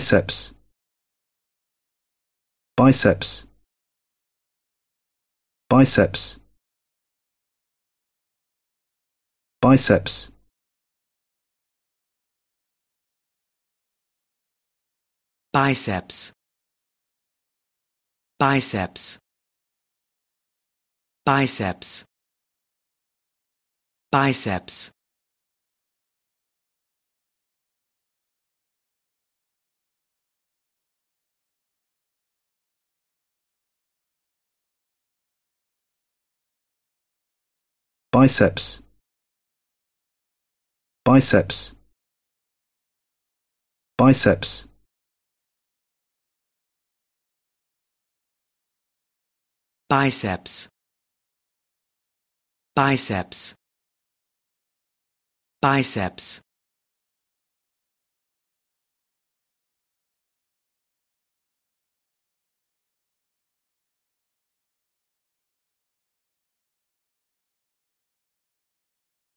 biceps biceps biceps biceps biceps biceps biceps biceps biceps biceps biceps biceps biceps biceps